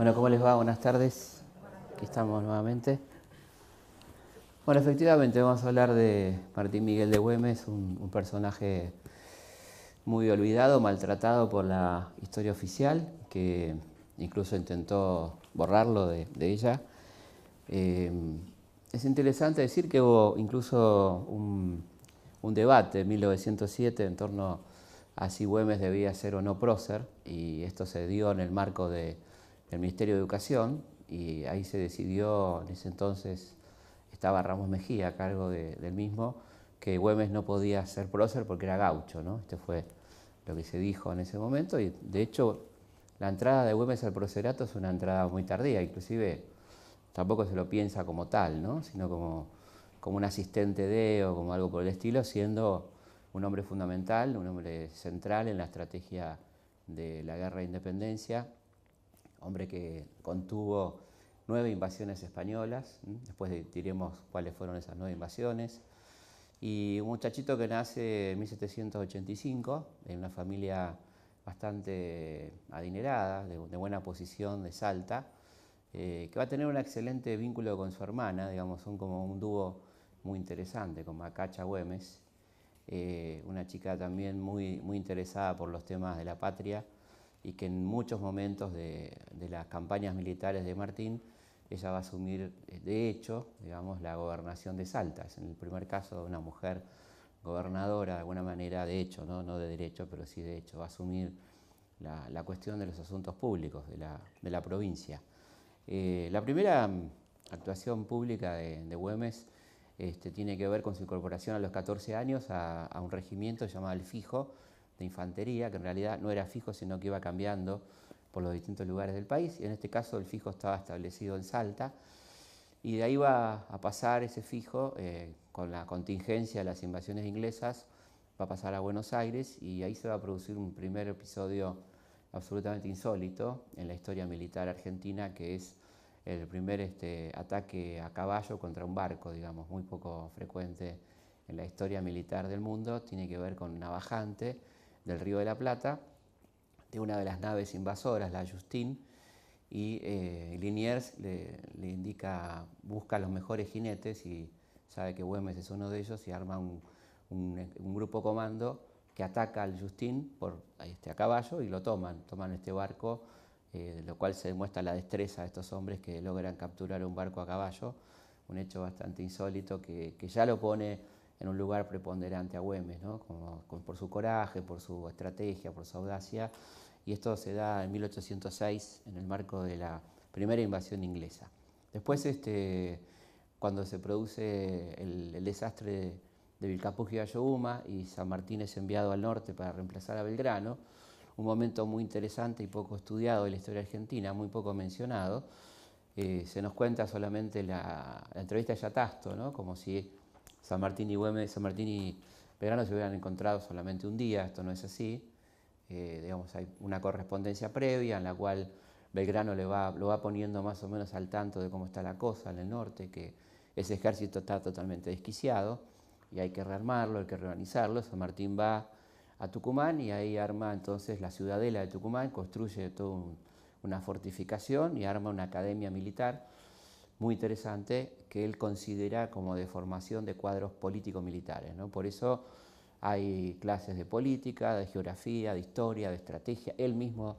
Bueno, ¿cómo les va? Buenas tardes. Aquí estamos nuevamente. Bueno, efectivamente vamos a hablar de Martín Miguel de Güemes, un, personaje muy olvidado, maltratado por la historia oficial, que incluso intentó borrarlo de, ella. Eh, es interesante decir que hubo incluso un, debate en 1907 en torno a si Güemes debía ser o no prócer, y esto se dio en el marco de el Ministerio de Educación y ahí se decidió, en ese entonces estaba Ramos Mejía a cargo del mismo, que Güemes no podía ser prócer porque era gaucho, ¿no? Este fue lo que se dijo en ese momento y de hecho la entrada de Güemes al procerato es una entrada muy tardía, inclusive tampoco se lo piensa como tal, ¿no? Sino como, como un asistente de o como algo por el estilo, siendo un hombre fundamental, un hombre central en la estrategia de la guerra de independencia hombre que contuvo nueve invasiones españolas, después diremos cuáles fueron esas nueve invasiones, y un muchachito que nace en 1785 en una familia bastante adinerada, de, buena posición de Salta, eh, que va a tener un excelente vínculo con su hermana, digamos, son como un dúo muy interesante, con Macacha Güemes, eh, una chica también muy, muy interesada por los temas de la patria y que en muchos momentos de, las campañas militares de Martín, ella va a asumir, eh, de hecho, digamos, la gobernación de Salta. Es en el primer caso de una mujer gobernadora, de alguna manera, de hecho, no, de derecho, pero sí de hecho, va a asumir la, la cuestión de los asuntos públicos de la, provincia. Eh, la primera mm, actuación pública de, Güemes este, tiene que ver con su incorporación a los 14 años a un regimiento llamado El Fijo, infantería, que en realidad no era fijo, sino que iba cambiando por los distintos lugares del país. Y en este caso el fijo estaba establecido en Salta. Y de ahí va a pasar ese fijo, eh, con la contingencia de las invasiones inglesas, va a pasar a Buenos Aires y ahí se va a producir un primer episodio absolutamente insólito en la historia militar argentina, que es el primer este, ataque a caballo contra un barco, digamos, muy poco frecuente en la historia militar del mundo, tiene que ver con navajante del Río de la Plata, de una de las naves invasoras, la Justin, y eh, Liniers le, indica, busca los mejores jinetes y sabe que Güemes es uno de ellos y arma un, grupo comando que ataca al Justin por, este, a caballo y lo toman, toman este barco, eh, lo cual se demuestra la destreza de estos hombres que logran capturar un barco a caballo, un hecho bastante insólito que, que ya lo pone en un lugar preponderante a Güemes, ¿no? por su coraje, por su estrategia, por su audacia. Y esto se da en 1806 en el marco de la primera invasión inglesa. Después, este, cuando se produce el, desastre de, Vilcapugio y Ayohuma y San Martín es enviado al norte para reemplazar a Belgrano, un momento muy interesante y poco estudiado de la historia argentina, muy poco mencionado. Eh, se nos cuenta solamente la, entrevista de Yatasto, ¿no? como si San Martín y San Martín y Belgrano se hubieran encontrado solamente un día, esto no es así. Eh, digamos, hay una correspondencia previa en la cual Belgrano le va, lo va poniendo más o menos al tanto de cómo está la cosa en el norte, que ese ejército está totalmente desquiciado y hay que rearmarlo, hay que reorganizarlo. San Martín va a Tucumán y ahí arma entonces la ciudadela de Tucumán, construye toda una fortificación y arma una academia militar muy interesante que él considera como de formación de cuadros político-militares. ¿no? Por eso hay clases de política, de geografía, de historia, de estrategia. Él mismo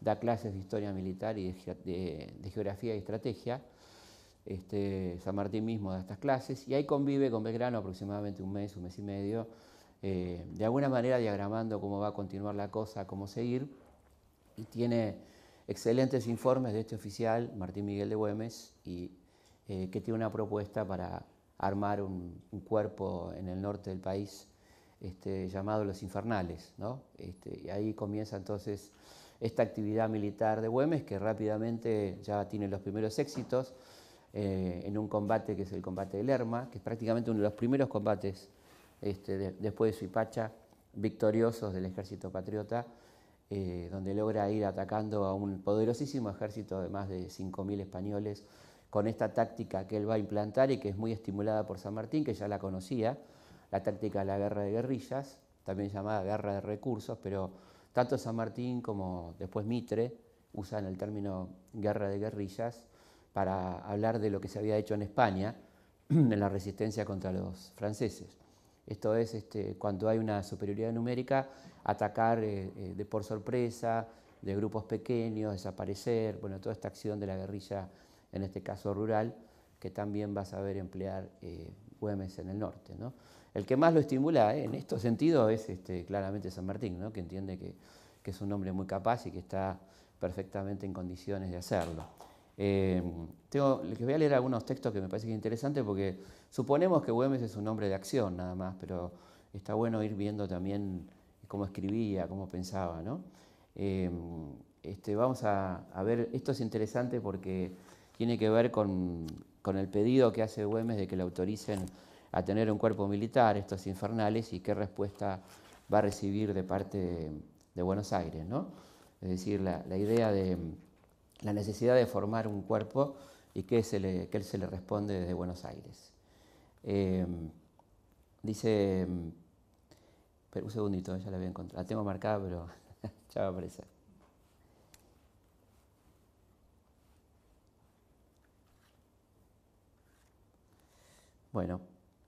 da clases de historia militar y de, geografía y estrategia. Este, San Martín mismo da estas clases y ahí convive con Belgrano aproximadamente un mes, un mes y medio, eh, de alguna manera diagramando cómo va a continuar la cosa, cómo seguir. Y tiene excelentes informes de este oficial, Martín Miguel de Güemes, y, eh, que tiene una propuesta para armar un, cuerpo en el norte del país este, llamado Los Infernales. Este, y ahí comienza entonces esta actividad militar de Güemes, que rápidamente ya tiene los primeros éxitos eh, en un combate que es el combate de Lerma, que es prácticamente uno de los primeros combates este, de, después de Suipacha victoriosos del ejército patriota eh, donde logra ir atacando a un poderosísimo ejército de más de 5.000 españoles con esta táctica que él va a implantar y que es muy estimulada por San Martín, que ya la conocía, la táctica de la guerra de guerrillas, también llamada guerra de recursos, pero tanto San Martín como después Mitre usan el término guerra de guerrillas para hablar de lo que se había hecho en España en la resistencia contra los franceses. Esto es este, cuando hay una superioridad numérica, atacar eh, eh, de por sorpresa, de grupos pequeños, desaparecer, bueno, toda esta acción de la guerrilla, en este caso rural, que también va a saber emplear eh, Güemes en el norte. El que más lo estimula en estos sentido es este, claramente San Martín, que entiende que, que es un hombre muy capaz y que está perfectamente en condiciones de hacerlo. Eh, tengo, les voy a leer algunos textos que me parece que interesante porque suponemos que Güemes es un nombre de acción nada más, pero está bueno ir viendo también cómo escribía, cómo pensaba. ¿no? Eh, este, vamos a, ver, esto es interesante porque tiene que ver con, el pedido que hace Güemes de que le autoricen a tener un cuerpo militar, estos infernales, y qué respuesta va a recibir de parte de, Buenos Aires. ¿no? Es decir, la idea de la necesidad de formar un cuerpo y que, se él se le responde desde Buenos Aires. Em, dice, em, pero un segundito, ya la había encontrado, la tengo marcada, pero ya va a aparecer. Bueno,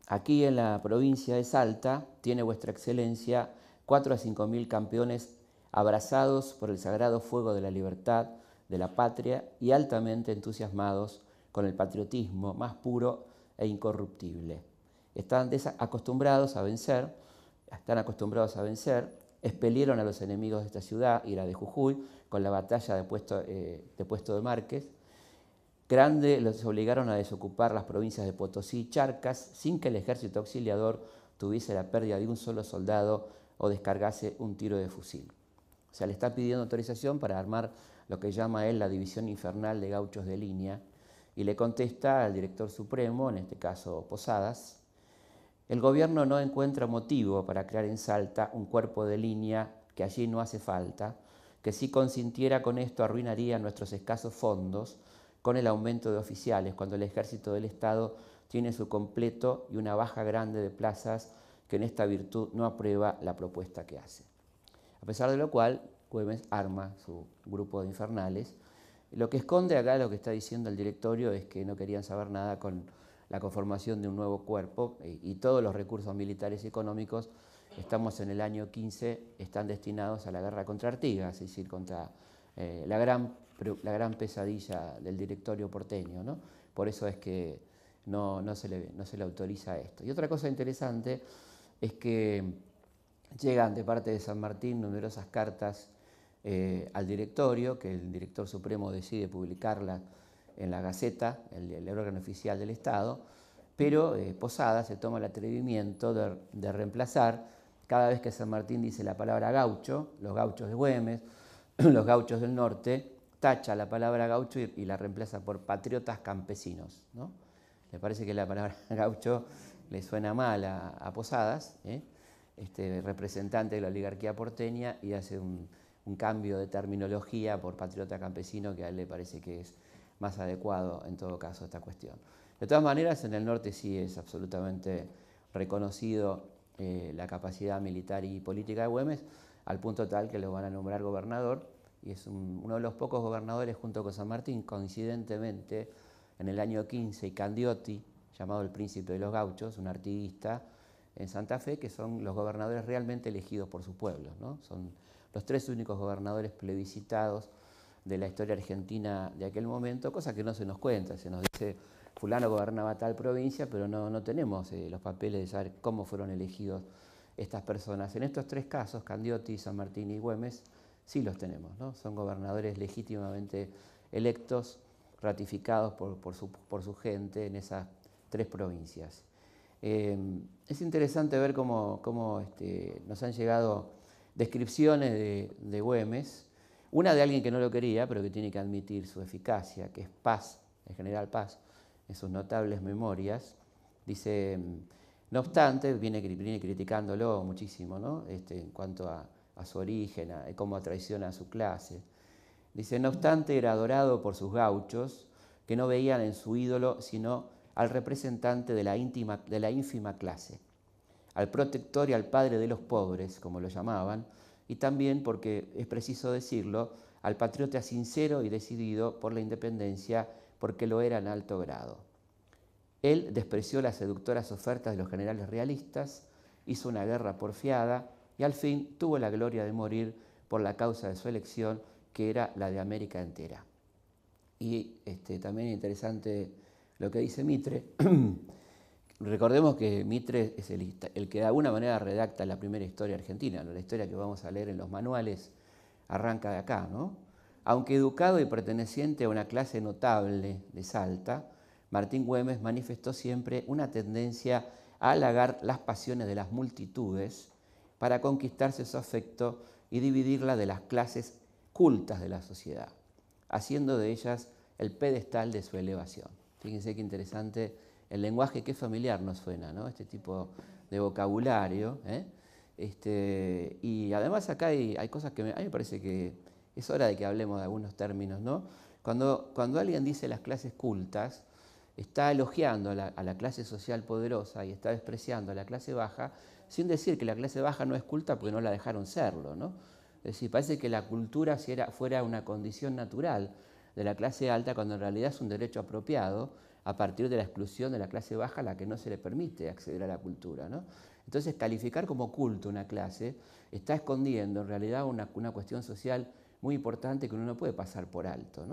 aquí en la provincia de Salta tiene vuestra excelencia 4 a 5 mil campeones abrazados por el sagrado fuego de la libertad de la patria y altamente entusiasmados con el patriotismo más puro e incorruptible. Están acostumbrados a vencer, están acostumbrados a vencer, expelieron a los enemigos de esta ciudad y la de Jujuy con la batalla de Puesto, eh, de, Puesto de Márquez. Grande los obligaron a desocupar las provincias de Potosí y Charcas sin que el ejército auxiliador tuviese la pérdida de un solo soldado o descargase un tiro de fusil. O sea, le está pidiendo autorización para armar lo que llama él la división infernal de gauchos de línea, y le contesta al director supremo, en este caso Posadas, el gobierno no encuentra motivo para crear en Salta un cuerpo de línea que allí no hace falta, que si consintiera con esto arruinaría nuestros escasos fondos con el aumento de oficiales, cuando el ejército del Estado tiene su completo y una baja grande de plazas que en esta virtud no aprueba la propuesta que hace. A pesar de lo cual, Jueves arma su grupo de infernales. Lo que esconde acá, lo que está diciendo el directorio, es que no querían saber nada con la conformación de un nuevo cuerpo eh, y, todos los recursos militares y económicos, estamos en el año 15, están destinados a la guerra contra Artigas, es decir, contra eh, la, gran, la gran pesadilla del directorio porteño. ¿no? Por eso es que no, no, se no se le autoriza esto. Y otra cosa interesante es que llegan de parte de San Martín numerosas cartas eh, al directorio, que el director supremo decide publicarla en la Gaceta, el, órgano oficial del Estado, pero Posadas eh, Posada se toma el atrevimiento de, reemplazar, cada vez que San Martín dice la palabra gaucho, los gauchos de Güemes, los gauchos del norte, tacha la palabra gaucho y, la reemplaza por patriotas campesinos. ¿no? Le parece que la palabra gaucho le suena mal a, Posadas, ¿eh? este, representante de la oligarquía porteña, y hace un, un cambio de terminología por patriota campesino que a él le parece que es más adecuado en todo caso esta cuestión. De todas maneras, en el norte sí es absolutamente reconocido eh, la capacidad militar y política de Güemes, al punto tal que lo van a nombrar gobernador, y es uno de los pocos gobernadores junto con San Martín, coincidentemente, en el año 15, y Candiotti, llamado el príncipe de los gauchos, un artiguista en Santa Fe, que son los gobernadores realmente elegidos por sus pueblos, ¿no? son los tres únicos gobernadores plebiscitados de la historia argentina de aquel momento, cosa que no se nos cuenta, se nos dice, fulano gobernaba tal provincia, pero no, no tenemos eh, los papeles de saber cómo fueron elegidos estas personas. En estos tres casos, Candiotti, San Martín y Güemes, sí los tenemos, ¿no? son gobernadores legítimamente electos, ratificados por, por, su, gente en esas tres provincias. Eh, es interesante ver cómo, cómo este, nos han llegado descripciones de, Güemes, una de alguien que no lo quería, pero que tiene que admitir su eficacia, que es Paz, el general Paz, en sus notables memorias, dice, no obstante, viene, criticándolo muchísimo, este, en cuanto a, su origen, a, eh, cómo traiciona a su clase. Dice, no obstante, era adorado por sus gauchos, que no veían en su ídolo sino al representante de la ínfima clase, al protector y al padre de los pobres, como lo llamaban, y también, porque es preciso decirlo, al patriota sincero y decidido por la independencia, porque lo era en alto grado. Él despreció las seductoras ofertas de los generales realistas, hizo una guerra porfiada y al fin tuvo la gloria de morir por la causa de su elección, que era la de América entera. Y este, también es interesante lo que dice Mitre. Recordemos que Mitre es el, que de alguna manera redacta la primera historia argentina, la historia que vamos a leer en los manuales arranca de acá, Aunque educado y perteneciente a una clase notable de Salta, Martín Güemes manifestó siempre una tendencia a halagar las pasiones de las multitudes para conquistarse su afecto y dividirla de las clases cultas de la sociedad, haciendo de ellas el pedestal de su elevación. Fíjense qué interesante el lenguaje que es familiar nos suena, ¿no? Este tipo de vocabulario. ¿eh? Este, y además acá hay, cosas que me, a mí parece que es hora de que hablemos de algunos términos, ¿no? Cuando, cuando alguien dice las clases cultas, está elogiando a la, clase social poderosa y está despreciando a la clase baja, sin decir que la clase baja no es culta porque no la dejaron serlo, ¿no? Es decir, parece que la cultura fuera una condición natural de la clase alta cuando en realidad es un derecho apropiado a partir de la exclusión de la clase baja a la que no se le permite acceder a la cultura. ¿no? Entonces, calificar como culto una clase está escondiendo en realidad una, cuestión social muy importante que uno no puede pasar por alto.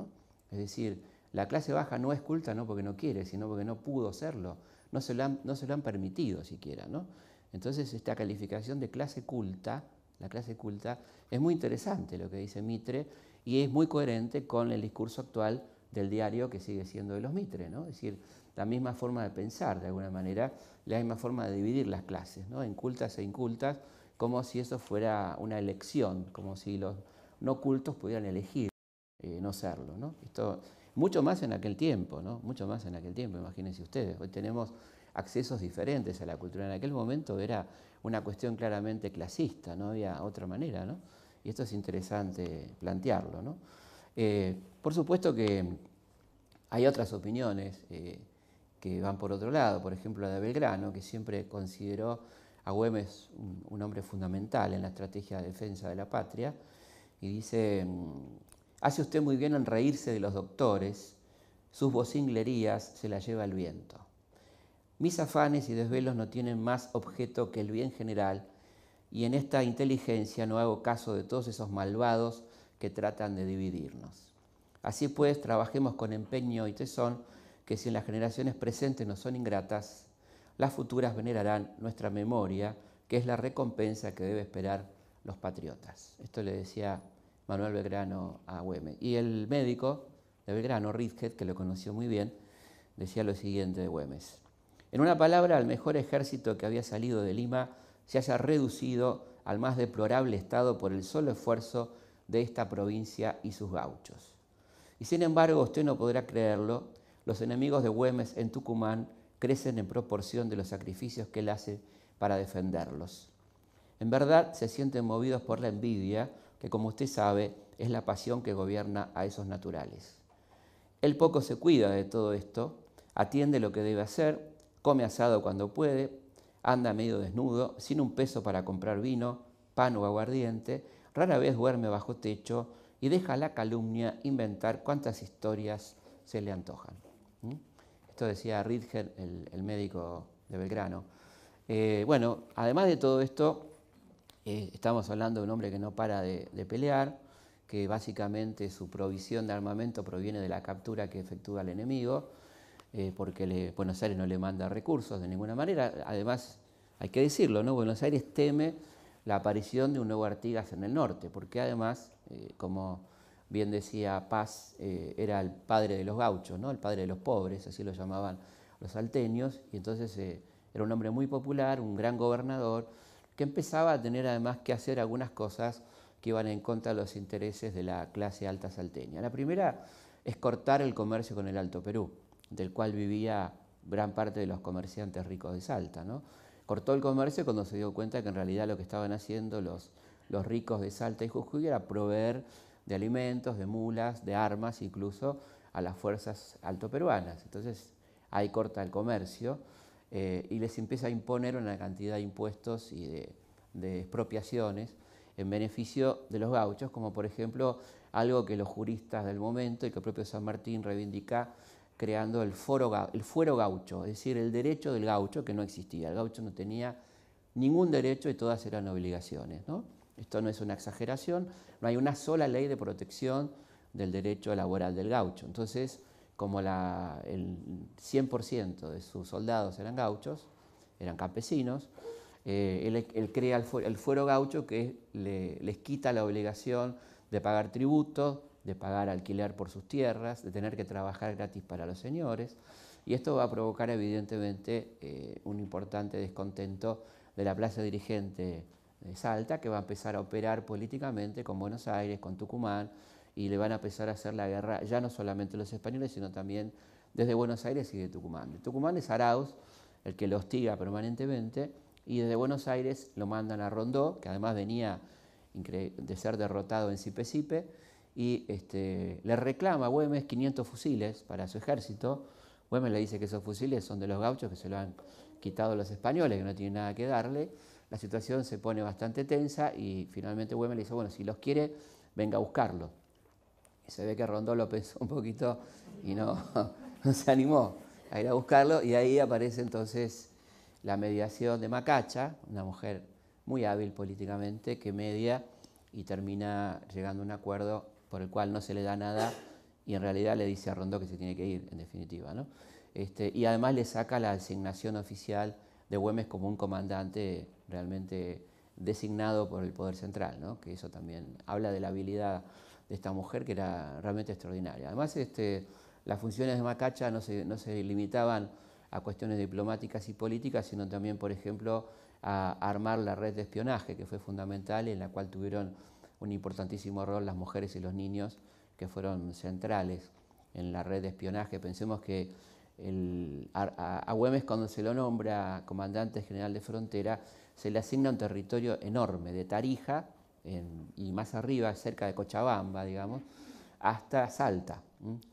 Es decir, la clase baja no es culta no porque no quiere, sino porque no pudo serlo. No se lo han, no se han permitido siquiera. ¿no? Entonces, esta calificación de clase culta, la clase culta, es muy interesante lo que dice Mitre y es muy coherente con el discurso actual del diario que sigue siendo de los Mitre, ¿no? Es decir, la misma forma de pensar, de alguna manera, la misma forma de dividir las clases, ¿no? En cultas e incultas, como si eso fuera una elección, como si los no cultos pudieran elegir eh, no serlo, ¿no? Esto, mucho más en aquel tiempo, ¿no? Mucho más en aquel tiempo, imagínense ustedes. Hoy tenemos accesos diferentes a la cultura. En aquel momento era una cuestión claramente clasista, no había otra manera, ¿no? Y esto es interesante plantearlo, eh, por supuesto que hay otras opiniones eh, que van por otro lado, por ejemplo la de Belgrano, que siempre consideró a Güemes un, hombre fundamental en la estrategia de defensa de la patria, y dice, mm, hace usted muy bien en reírse de los doctores, sus vocinglerías se las lleva el viento. Mis afanes y desvelos no tienen más objeto que el bien general, y en esta inteligencia no hago caso de todos esos malvados que tratan de dividirnos. Así pues, trabajemos con empeño y tesón, que si en las generaciones presentes nos son ingratas, las futuras venerarán nuestra memoria, que es la recompensa que debe esperar los patriotas. Esto le decía Manuel Belgrano a Güemes. Y el médico de Belgrano, Ridget, que lo conoció muy bien, decía lo siguiente de Güemes. En una palabra, el mejor ejército que había salido de Lima se haya reducido al más deplorable estado por el solo esfuerzo de esta provincia y sus gauchos. Y sin embargo, usted no podrá creerlo, los enemigos de Güemes en Tucumán crecen en proporción de los sacrificios que él hace para defenderlos. En verdad se sienten movidos por la envidia, que como usted sabe es la pasión que gobierna a esos naturales. Él poco se cuida de todo esto, atiende lo que debe hacer, come asado cuando puede, anda medio desnudo, sin un peso para comprar vino, pan o aguardiente, rara vez duerme bajo techo, y deja la calumnia inventar cuantas historias se le antojan. Esto decía Ridger, el, médico de Belgrano. Eh, bueno, además de todo esto, eh, estamos hablando de un hombre que no para de, pelear, que básicamente su provisión de armamento proviene de la captura que efectúa el enemigo, eh, porque Buenos Aires no le manda recursos de ninguna manera. Además, hay que decirlo, ¿no? Buenos Aires teme la aparición de un nuevo Artigas en el norte, porque además, eh, como bien decía Paz, eh, era el padre de los gauchos, ¿no? el padre de los pobres, así lo llamaban los salteños, y entonces eh, era un hombre muy popular, un gran gobernador, que empezaba a tener además que hacer algunas cosas que iban en contra de los intereses de la clase alta salteña. La primera es cortar el comercio con el Alto Perú, del cual vivía gran parte de los comerciantes ricos de Salta. ¿no? cortó el comercio cuando se dio cuenta que en realidad lo que estaban haciendo los, los ricos de Salta y Jujuy era proveer de alimentos, de mulas, de armas, incluso a las fuerzas altoperuanas. Entonces ahí corta el comercio eh, y les empieza a imponer una cantidad de impuestos y de, de expropiaciones en beneficio de los gauchos, como por ejemplo algo que los juristas del momento y que el propio San Martín reivindica creando el, foro, el fuero gaucho, es decir, el derecho del gaucho que no existía. El gaucho no tenía ningún derecho y todas eran obligaciones. Esto no es una exageración, no hay una sola ley de protección del derecho laboral del gaucho. Entonces, como el 100% de sus soldados eran gauchos, eran campesinos, eh, él, crea el fuero, gaucho que les quita la obligación de pagar tributos, de pagar alquiler por sus tierras, de tener que trabajar gratis para los señores, y esto va a provocar evidentemente eh, un importante descontento de la plaza dirigente de Salta, que va a empezar a operar políticamente con Buenos Aires, con Tucumán, y le van a empezar a hacer la guerra ya no solamente los españoles, sino también desde Buenos Aires y de Tucumán. De Tucumán es Arauz, el que lo hostiga permanentemente, y desde Buenos Aires lo mandan a Rondó, que además venía de ser derrotado en Sipe Sipe y este, le reclama a Güemes 500 fusiles para su ejército. Güemes le dice que esos fusiles son de los gauchos que se lo han quitado los españoles, que no tienen nada que darle. La situación se pone bastante tensa y finalmente Güemes le dice, bueno, si los quiere, venga a buscarlo. Y se ve que Rondó López un poquito y no, no se animó a ir a buscarlo y ahí aparece entonces la mediación de Macacha, una mujer muy hábil políticamente que media y termina llegando a un acuerdo por el cual no se le da nada y en realidad le dice a Rondó que se tiene que ir, en definitiva. Este, y además le saca la asignación oficial de Güemes como un comandante realmente designado por el Poder Central, que eso también habla de la habilidad de esta mujer que era realmente extraordinaria. Además, este, las funciones de Macacha no se, limitaban a cuestiones diplomáticas y políticas, sino también, por ejemplo, a armar la red de espionaje, que fue fundamental, y en la cual tuvieron un importantísimo rol las mujeres y los niños que fueron centrales en la red de espionaje. Pensemos que a, Güemes cuando se lo nombra comandante general de frontera, se le asigna un territorio enorme, de Tarija y más arriba, cerca de Cochabamba, digamos, hasta Salta.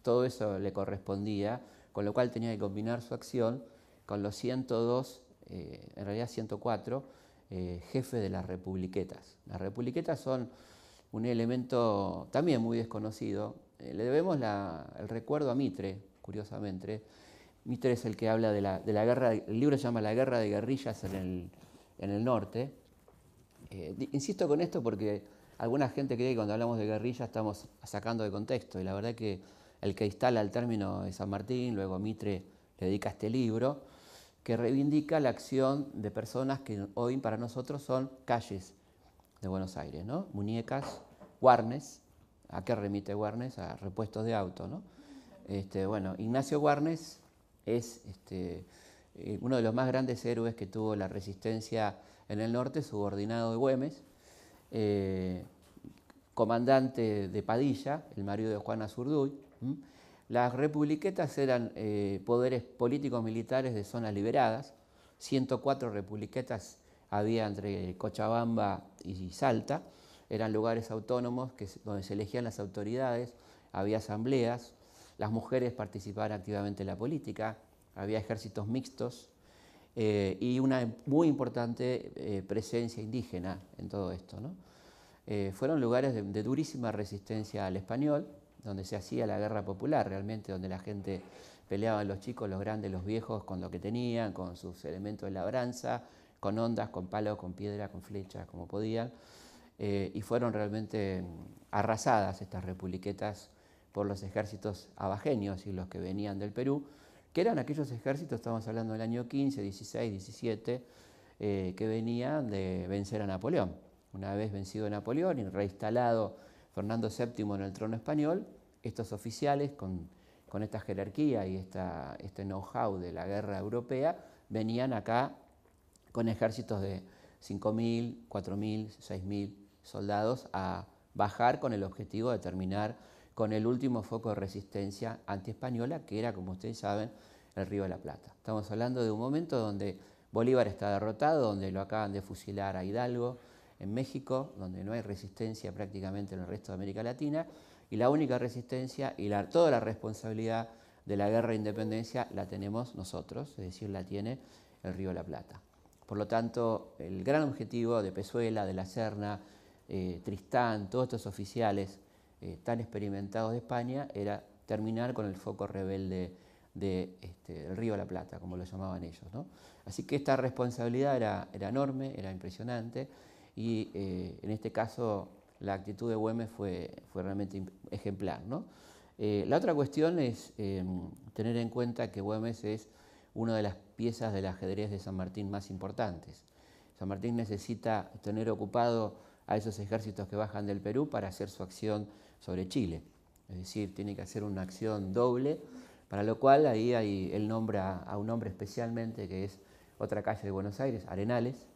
Todo eso le correspondía, con lo cual tenía que combinar su acción con los 102, eh, en realidad 104, eh, jefes de las republiquetas. Las republiquetas son un elemento también muy desconocido. Eh, le debemos el recuerdo a Mitre, curiosamente. Mitre es el que habla de la, guerra, el libro se llama La guerra de guerrillas en el, norte. Eh, insisto con esto porque alguna gente cree que cuando hablamos de guerrillas estamos sacando de contexto y la verdad que el que instala el término es San Martín, luego Mitre le dedica este libro, que reivindica la acción de personas que hoy para nosotros son calles, de Buenos Aires, ¿no? Muñecas, Guarnes, ¿a qué remite Warnes? A repuestos de auto, ¿no? Este, bueno, Ignacio Guarnes es este, eh, uno de los más grandes héroes que tuvo la resistencia en el norte, subordinado de Güemes, eh, comandante de Padilla, el marido de Juana Zurduy. Las republiquetas eran eh, poderes políticos militares de zonas liberadas, 104 republiquetas había entre Cochabamba y Salta, eran lugares autónomos que, donde se elegían las autoridades, había asambleas, las mujeres participaban activamente en la política, había ejércitos mixtos eh, y una muy importante eh, presencia indígena en todo esto. Eh, fueron lugares de, durísima resistencia al español, donde se hacía la guerra popular realmente, donde la gente peleaba, los chicos, los grandes, los viejos con lo que tenían, con sus elementos de labranza, con ondas, con palos, con piedra, con flechas, como podían, eh, y fueron realmente arrasadas estas republiquetas por los ejércitos abajenios y los que venían del Perú, que eran aquellos ejércitos, estamos hablando del año 15, 16, 17, que venían de vencer a Napoleón. Una vez vencido Napoleón y reinstalado Fernando VII en el trono español, estos oficiales con, esta jerarquía y esta, este know-how de la guerra europea venían acá con ejércitos de 5.000, 4.000, 6.000 soldados a bajar con el objetivo de terminar con el último foco de resistencia antiespañola, que era, como ustedes saben, el Río de la Plata. Estamos hablando de un momento donde Bolívar está derrotado, donde lo acaban de fusilar a Hidalgo en México, donde no hay resistencia prácticamente en el resto de América Latina, y la única resistencia y toda la responsabilidad de la guerra de independencia la tenemos nosotros, es decir, la tiene el Río de la Plata. Por lo tanto, el gran objetivo de Pezuela, de la Serna, eh, Tristán, todos estos oficiales eh, tan experimentados de España, era terminar con el foco rebelde este, del de, Río de la Plata, como lo llamaban ellos. Así que esta responsabilidad era, enorme, era impresionante, y eh, en este caso la actitud de Güemes fue, realmente ejemplar. la otra cuestión es em, tener en cuenta que Güemes es una de las piezas del ajedrez de San Martín más importantes. San Martín necesita tener ocupado a esos ejércitos que bajan del Perú para hacer su acción sobre Chile. Es decir, tiene que hacer una acción doble, para lo cual ahí hay, él nombra a un hombre especialmente que es otra calle de Buenos Aires, Arenales,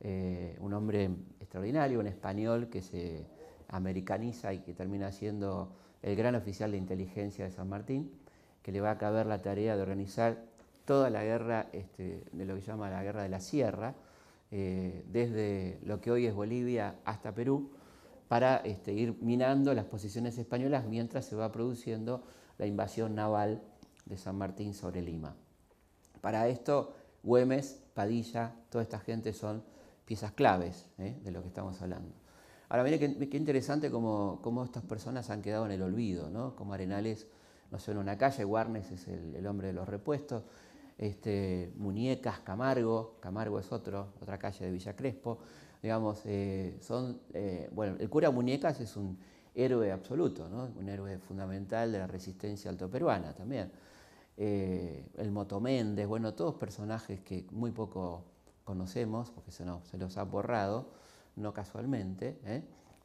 eh, un hombre extraordinario, un español que se americaniza y que termina siendo el gran oficial de inteligencia de San Martín, que le va a caber la tarea de organizar toda la guerra este, de lo que se llama la guerra de la sierra, eh, desde lo que hoy es Bolivia hasta Perú, para este, ir minando las posiciones españolas mientras se va produciendo la invasión naval de San Martín sobre Lima. Para esto, Güemes, Padilla, toda esta gente son piezas claves eh, de lo que estamos hablando. Ahora, mire qué, interesante cómo, estas personas han quedado en el olvido, ¿no? Como Arenales, no sé, en una calle, Warnes es el, el hombre de los repuestos, este, Muñecas, Camargo, Camargo es otro, otra calle de Villa Crespo, digamos, eh, son, eh, bueno, el cura Muñecas es un héroe absoluto, un héroe fundamental de la resistencia altoperuana también. Eh, el Motoméndez, bueno, todos personajes que muy poco conocemos, porque se, nos, se los ha borrado, no casualmente,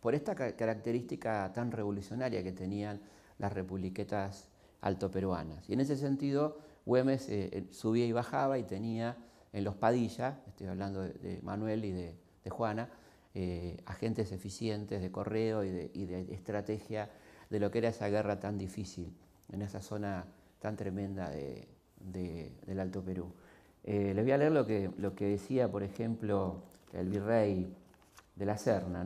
por esta característica tan revolucionaria que tenían las republiquetas altoperuanas. Y en ese sentido, Güemes eh, subía y bajaba y tenía en los padillas, estoy hablando de, Manuel y de, Juana, eh, agentes eficientes de correo y de, estrategia de lo que era esa guerra tan difícil en esa zona tan tremenda del Alto Perú. Eh, les voy a leer lo que, lo que decía, por ejemplo, el virrey de la Serna,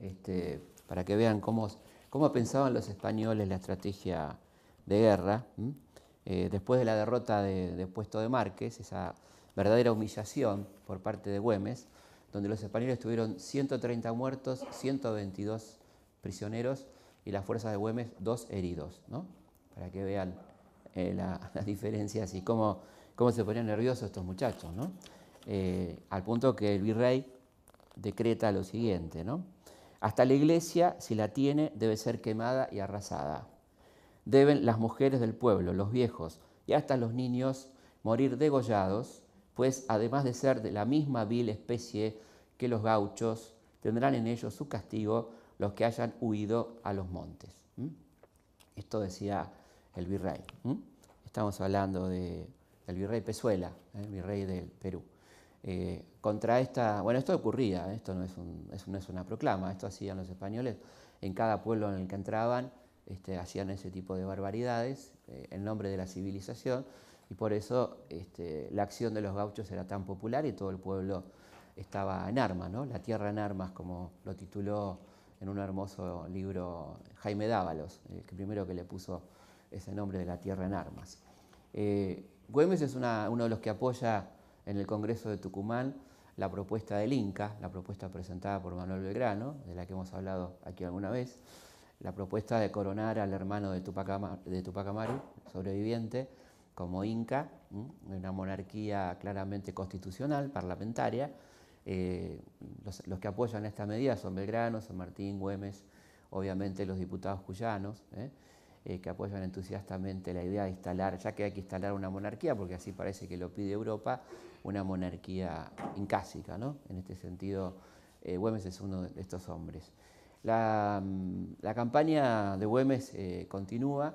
este, para que vean cómo, cómo pensaban los españoles la estrategia de guerra. Eh, después de la derrota de, Puesto de Márquez, esa verdadera humillación por parte de Güemes, donde los españoles tuvieron 130 muertos, 122 prisioneros y las fuerzas de Güemes dos heridos, para que vean eh, las diferencias y cómo, se ponían nerviosos estos muchachos, ¿no? Eh, al punto que el virrey decreta lo siguiente, ¿no? hasta la iglesia, si la tiene, debe ser quemada y arrasada deben las mujeres del pueblo, los viejos y hasta los niños morir degollados, pues además de ser de la misma vil especie que los gauchos, tendrán en ellos su castigo los que hayan huido a los montes. Esto decía el virrey. Estamos hablando de, del virrey Pezuela, el ¿eh? virrey del Perú. Eh, contra esta, bueno, esto ocurría, ¿eh? esto no no es una proclama, esto hacían los españoles en cada pueblo en el que entraban, este, hacían ese tipo de barbaridades eh, en nombre de la civilización y por eso este, la acción de los gauchos era tan popular y todo el pueblo estaba en armas, ¿no? la tierra en armas, como lo tituló en un hermoso libro Jaime Dávalos, el primero que le puso ese nombre de la tierra en armas. Eh, Güemes es uno de los que apoya en el Congreso de Tucumán la propuesta del Inca, la propuesta presentada por Manuel Belgrano, de la que hemos hablado aquí alguna vez la propuesta de coronar al hermano de Tupac, Amaru, sobreviviente, como Inca, una monarquía claramente constitucional, parlamentaria. Eh, los, que apoyan esta medida son Belgrano, San Martín, Güemes, obviamente los diputados cuyanos, ¿eh? Eh, que apoyan entusiastamente la idea de instalar, ya que hay que instalar una monarquía, porque así parece que lo pide Europa, una monarquía incásica, ¿no? En este sentido, Güemes es uno de estos hombres. Mm, la, campaña de Güemes eh, continúa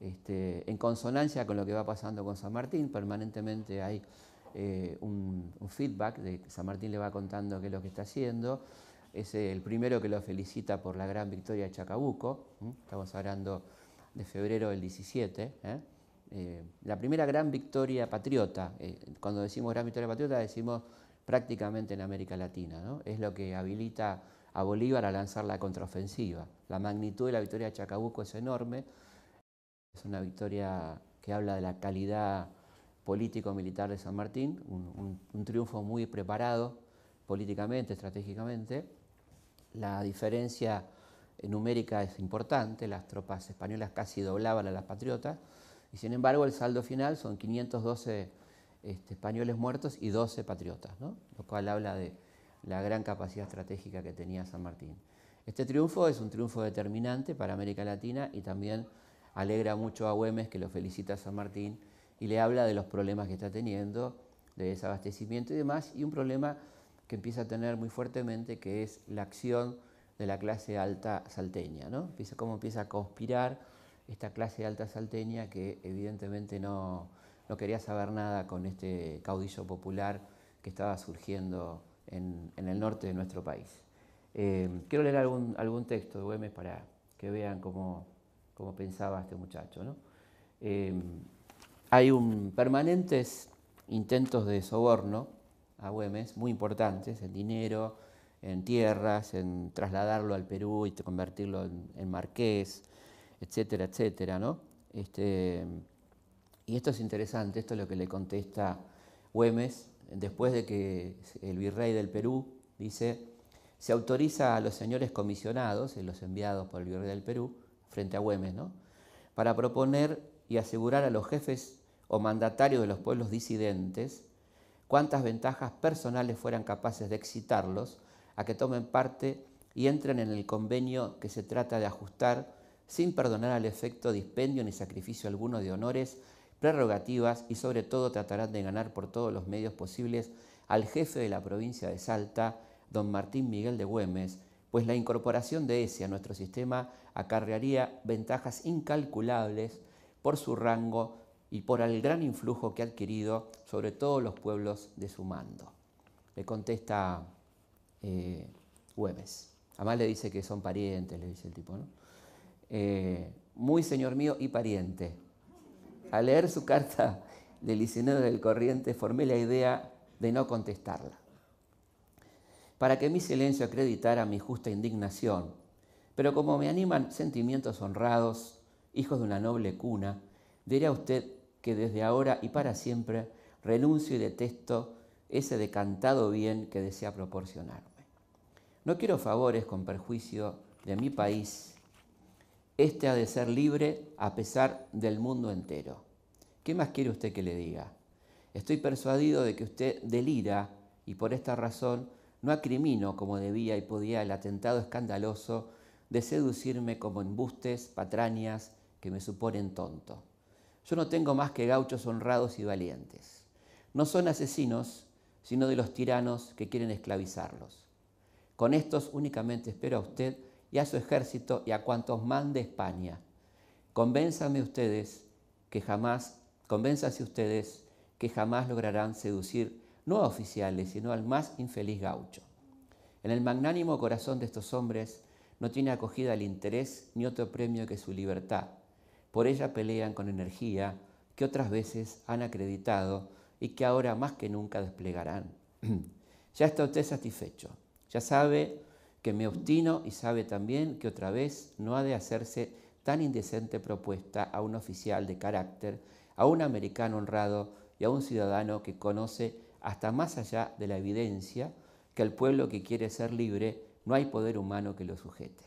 este, en consonancia con lo que va pasando con San Martín. Permanentemente hay eh, un, feedback de que San Martín le va contando qué es lo que está haciendo. Es el primero que lo felicita por la gran victoria de Chacabuco. Estamos hablando de febrero del 17. ¿eh? la primera gran victoria patriota, cuando decimos gran victoria patriota decimos prácticamente en América Latina, es lo que habilita a Bolívar a lanzar la contraofensiva. La magnitud de la victoria de Chacabuco es enorme, es una victoria que habla de la calidad político-militar de San Martín, un, triunfo muy preparado políticamente, estratégicamente. La diferencia numérica es importante, las tropas españolas casi doblaban a las patriotas, y sin embargo el saldo final son 512 este, españoles muertos y 12 patriotas, lo cual habla de, la gran capacidad estratégica que tenía San Martín. Este triunfo es un triunfo determinante para América Latina y también alegra mucho a Güemes que lo felicita a San Martín y le habla de los problemas que está teniendo, de desabastecimiento y demás, y un problema que empieza a tener muy fuertemente que es la acción de la clase alta salteña, ¿no? cómo empieza a conspirar esta clase alta salteña que evidentemente no, no quería saber nada con este caudillo popular que estaba surgiendo en, el norte de nuestro país. Eh, quiero leer algún, algún texto de Güemes para que vean cómo, pensaba este muchacho. Eh, hay un, permanentes intentos de soborno a Güemes, muy importantes, en dinero, en tierras, en trasladarlo al Perú y convertirlo en, marqués, etcétera, etcétera. Este, y esto es interesante, esto es lo que le contesta Güemes después de que el virrey del Perú dice, se autoriza a los señores comisionados, eh, los enviados por el virrey del Perú, frente a Güemes, para proponer y asegurar a los jefes o mandatarios de los pueblos disidentes cuántas ventajas personales fueran capaces de excitarlos a que tomen parte y entren en el convenio que se trata de ajustar sin perdonar al efecto dispendio ni sacrificio alguno de honores prerrogativas y sobre todo tratarán de ganar por todos los medios posibles al jefe de la provincia de Salta, don Martín Miguel de Güemes, pues la incorporación de ese a nuestro sistema acarrearía ventajas incalculables por su rango y por el gran influjo que ha adquirido sobre todos los pueblos de su mando. Le contesta eh, Güemes. Además le dice que son parientes, le dice el tipo, eh, muy señor mío y pariente al leer su carta del Licineo del Corriente, formé la idea de no contestarla. Para que mi silencio acreditara mi justa indignación, pero como me animan sentimientos honrados, hijos de una noble cuna, diré a usted que desde ahora y para siempre renuncio y detesto ese decantado bien que desea proporcionarme. No quiero favores con perjuicio de mi país. Este ha de ser libre a pesar del mundo entero. ¿Qué más quiere usted que le diga? Estoy persuadido de que usted delira y por esta razón no acrimino como debía y podía el atentado escandaloso de seducirme como embustes, patrañas que me suponen tonto. Yo no tengo más que gauchos honrados y valientes. No son asesinos, sino de los tiranos que quieren esclavizarlos. Con estos únicamente espero a usted y a su ejército y a cuantos mande España. Convénzame ustedes que jamás Convénzase ustedes que jamás lograrán seducir no a oficiales, sino al más infeliz gaucho. En el magnánimo corazón de estos hombres no tiene acogida el interés ni otro premio que su libertad. Por ella pelean con energía que otras veces han acreditado y que ahora más que nunca desplegarán. ya está usted satisfecho. Ya sabe que me obstino y sabe también que otra vez no ha de hacerse tan indecente propuesta a un oficial de carácter a un americano honrado y a un ciudadano que conoce hasta más allá de la evidencia que al pueblo que quiere ser libre no hay poder humano que lo sujete.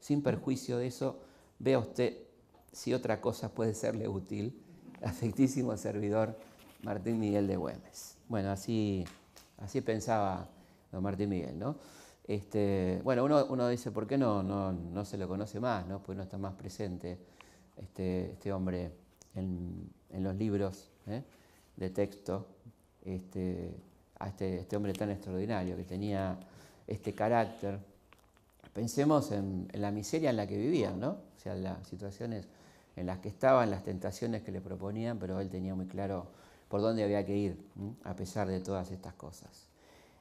Sin perjuicio de eso, vea usted si otra cosa puede serle útil. Afectísimo servidor Martín Miguel de Güemes. Bueno, así, así pensaba don Martín Miguel, ¿no? Este, bueno, uno, dice, ¿por qué no, no, no, se lo conoce más? ¿no? Pues no está más presente este, este hombre en, en los libros ¿eh? de texto este, a este, este, hombre tan extraordinario que tenía este carácter. Pensemos en, la miseria en la que vivía, ¿no? o sea, las situaciones en las que estaban, las tentaciones que le proponían, pero él tenía muy claro por dónde había que ir, a pesar de todas estas cosas.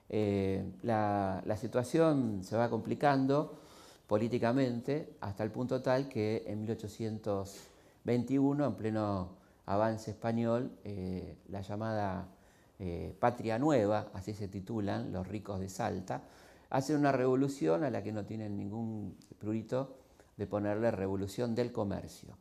Eh, la, la situación se va complicando políticamente hasta el punto tal que en 1821, en pleno Avance Español, eh, la llamada eh, Patria Nueva, así se titulan los ricos de Salta, hacen una revolución a la que no tienen ningún prurito de ponerle revolución del comercio.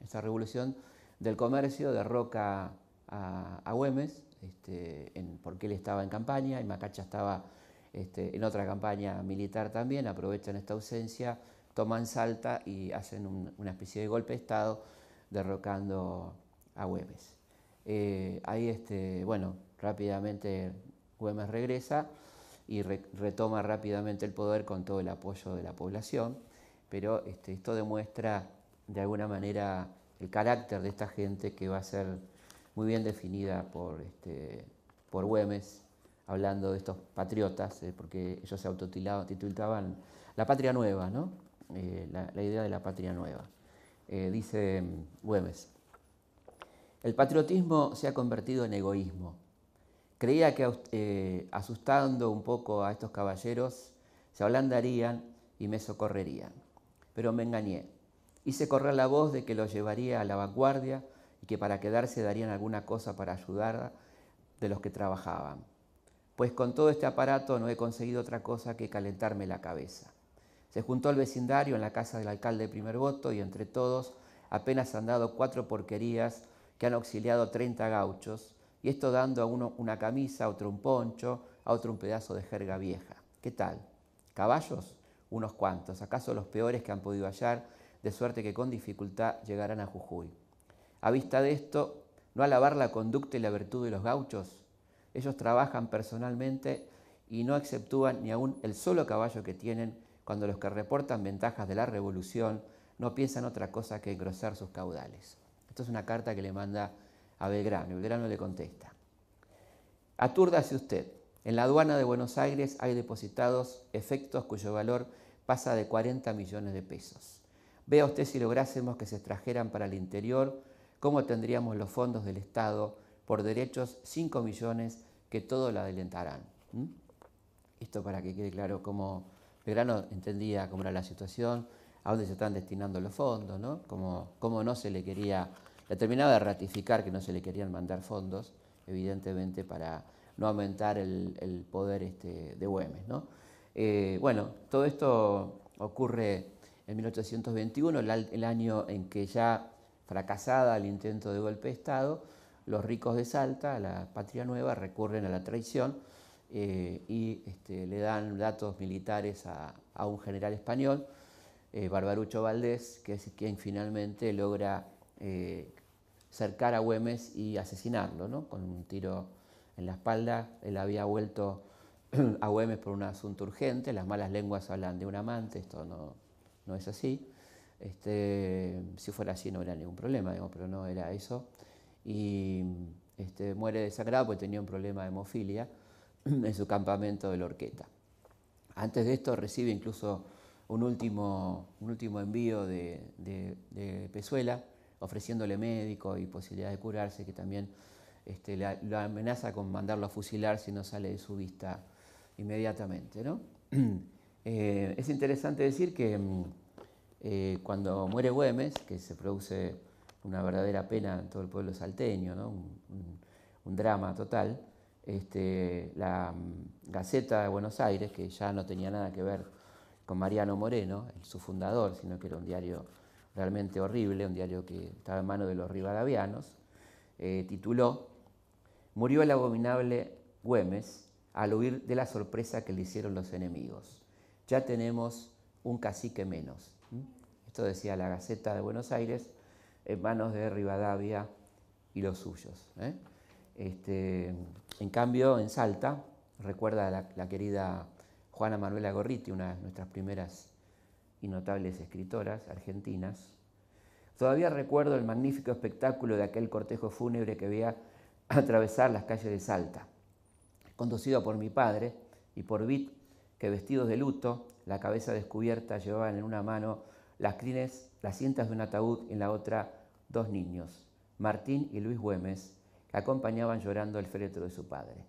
Esta revolución del comercio derroca a, Güemes, este, porque él estaba en campaña y Macacha estaba este, en otra campaña militar también, aprovechan esta ausencia, toman Salta y hacen una especie de golpe de Estado derrocando a Güemes. Eh, ahí, este, bueno, rápidamente Güemes regresa y retoma rápidamente el poder con todo el apoyo de la población, pero este, esto demuestra de alguna manera el carácter de esta gente que va a ser muy bien definida por, este, por Güemes, hablando de estos patriotas, eh, porque ellos se autotitulaban la patria nueva, ¿no? Eh, la, la, idea de la patria nueva. dice mm, Güemes. El patriotismo se ha convertido en egoísmo. Creía que eh, asustando un poco a estos caballeros se ablandarían y me socorrerían. Pero me engañé. Hice correr la voz de que los llevaría a la vanguardia y que para quedarse darían alguna cosa para ayudar de los que trabajaban. Pues con todo este aparato no he conseguido otra cosa que calentarme la cabeza. Se juntó el vecindario en la casa del alcalde de primer voto y entre todos apenas han dado cuatro porquerías que han auxiliado 30 gauchos, y esto dando a uno una camisa, a otro un poncho, a otro un pedazo de jerga vieja. ¿Qué tal? ¿Caballos? Unos cuantos, acaso los peores que han podido hallar, de suerte que con dificultad llegarán a Jujuy. A vista de esto, ¿no alabar la conducta y la virtud de los gauchos? Ellos trabajan personalmente y no exceptúan ni aún el solo caballo que tienen cuando los que reportan ventajas de la revolución no piensan otra cosa que engrosar sus caudales es una carta que le manda a Belgrano. y Belgrano le contesta. Atúrdase usted. En la aduana de Buenos Aires hay depositados efectos cuyo valor pasa de 40 millones de pesos. Vea usted si lográsemos que se extrajeran para el interior, cómo tendríamos los fondos del Estado por derechos 5 millones que todo lo adelantarán. ¿Mm? Esto para que quede claro cómo Belgrano entendía cómo era la situación, a dónde se están destinando los fondos, ¿no? cómo no se le quería la terminaba de ratificar que no se le querían mandar fondos, evidentemente para no aumentar el, poder este, de Güemes. Eh, bueno, todo esto ocurre en 1821, el, año en que ya fracasada el intento de golpe de Estado, los ricos de Salta, la patria nueva, recurren a la traición eh, y este, le dan datos militares a, un general español, eh, Barbarucho Valdés, que es quien finalmente logra cercar a Güemes y asesinarlo, ¿no? Con un tiro en la espalda, él había vuelto a Güemes por un asunto urgente, las malas lenguas hablan de un amante, esto no, es así. Este, si fuera así no hubiera ningún problema, pero no era eso. Y este, muere desagrado porque tenía un problema de hemofilia en su campamento de la Orqueta. Antes de esto recibe incluso un último, un último envío de, de Pezuela ofreciéndole médico y posibilidad de curarse, que también este, la, amenaza con mandarlo a fusilar si no sale de su vista inmediatamente. ¿no? Eh, es interesante decir que mm, eh, cuando muere Güemes, que se produce una verdadera pena en todo el pueblo salteño, un, drama total, este, la mm, Gaceta de Buenos Aires, que ya no tenía nada que ver con Mariano Moreno, su fundador, sino que era un diario realmente horrible, un diario que estaba en manos de los rivadavianos, eh, tituló Murió el abominable Güemes al huir de la sorpresa que le hicieron los enemigos. Ya tenemos un cacique menos. ¿Mm? Esto decía la Gaceta de Buenos Aires en manos de Rivadavia y los suyos. ¿eh? Este, en cambio, en Salta, recuerda la, la querida Juana Manuela Gorriti, una de nuestras primeras y notables escritoras argentinas. Todavía recuerdo el magnífico espectáculo de aquel cortejo fúnebre que veía atravesar las calles de Salta, conducido por mi padre y por Bit, que vestidos de luto, la cabeza descubierta, llevaban en una mano las crines, las cintas de un ataúd y en la otra dos niños, Martín y Luis Güemes, que acompañaban llorando el féretro de su padre.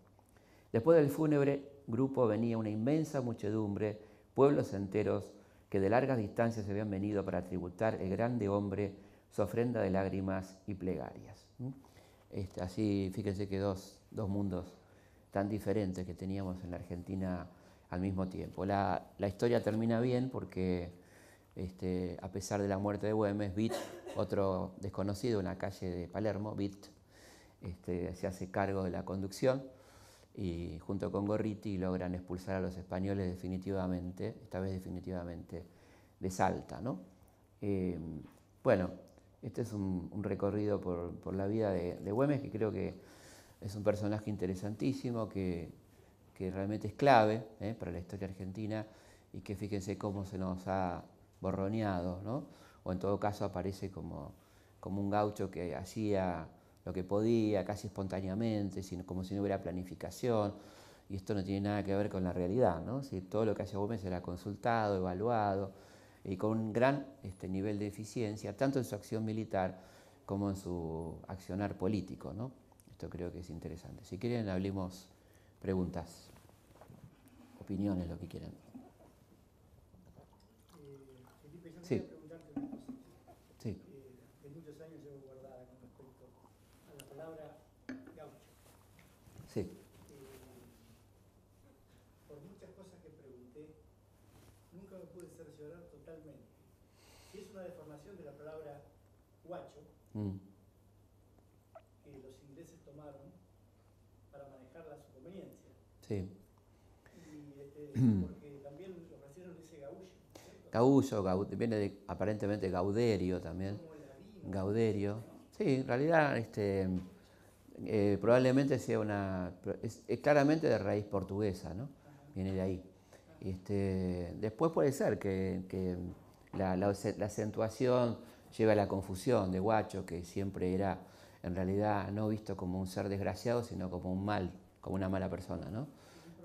Después del fúnebre grupo venía una inmensa muchedumbre, pueblos enteros, que de largas distancias se habían venido para tributar el grande hombre su ofrenda de lágrimas y plegarias. Este, así, fíjense que dos, mundos tan diferentes que teníamos en la Argentina al mismo tiempo. La, historia termina bien porque, este, a pesar de la muerte de Güemes, Bit, otro desconocido en la calle de Palermo, Bit, este, se hace cargo de la conducción y junto con Gorriti logran expulsar a los españoles definitivamente, esta vez definitivamente, de Salta. Em, bueno, este es un, recorrido por, la vida de, Güemes que creo que es un personaje interesantísimo, que, realmente es clave ¿eh? para la historia argentina y que fíjense cómo se nos ha borroneado, ¿no? o en todo caso aparece como, como un gaucho que hacía lo que podía, casi espontáneamente, como si no hubiera planificación. Y esto no tiene nada que ver con la realidad, ¿no? Si todo lo que hacía Gómez era consultado, evaluado, y con un gran este, nivel de eficiencia, tanto en su acción militar como en su accionar político, ¿no? Esto creo que es interesante. Si quieren, hablemos preguntas, opiniones, lo que quieran. Eh, sí. Mm. que los ingleses tomaron para manejar la su conveniencia. Sí. Y este, porque también los ese le dicen gaullo. Gaullo, viene de, aparentemente Gauderio también. Gauderio. Sí, en realidad este, eh, probablemente sea una. Es, claramente de raíz portuguesa, ¿no? Viene de ahí. Este, después puede ser que, que la, la acentuación lleva a la confusión de guacho, que siempre era en realidad no visto como un ser desgraciado, sino como un mal, como una mala persona, ¿no?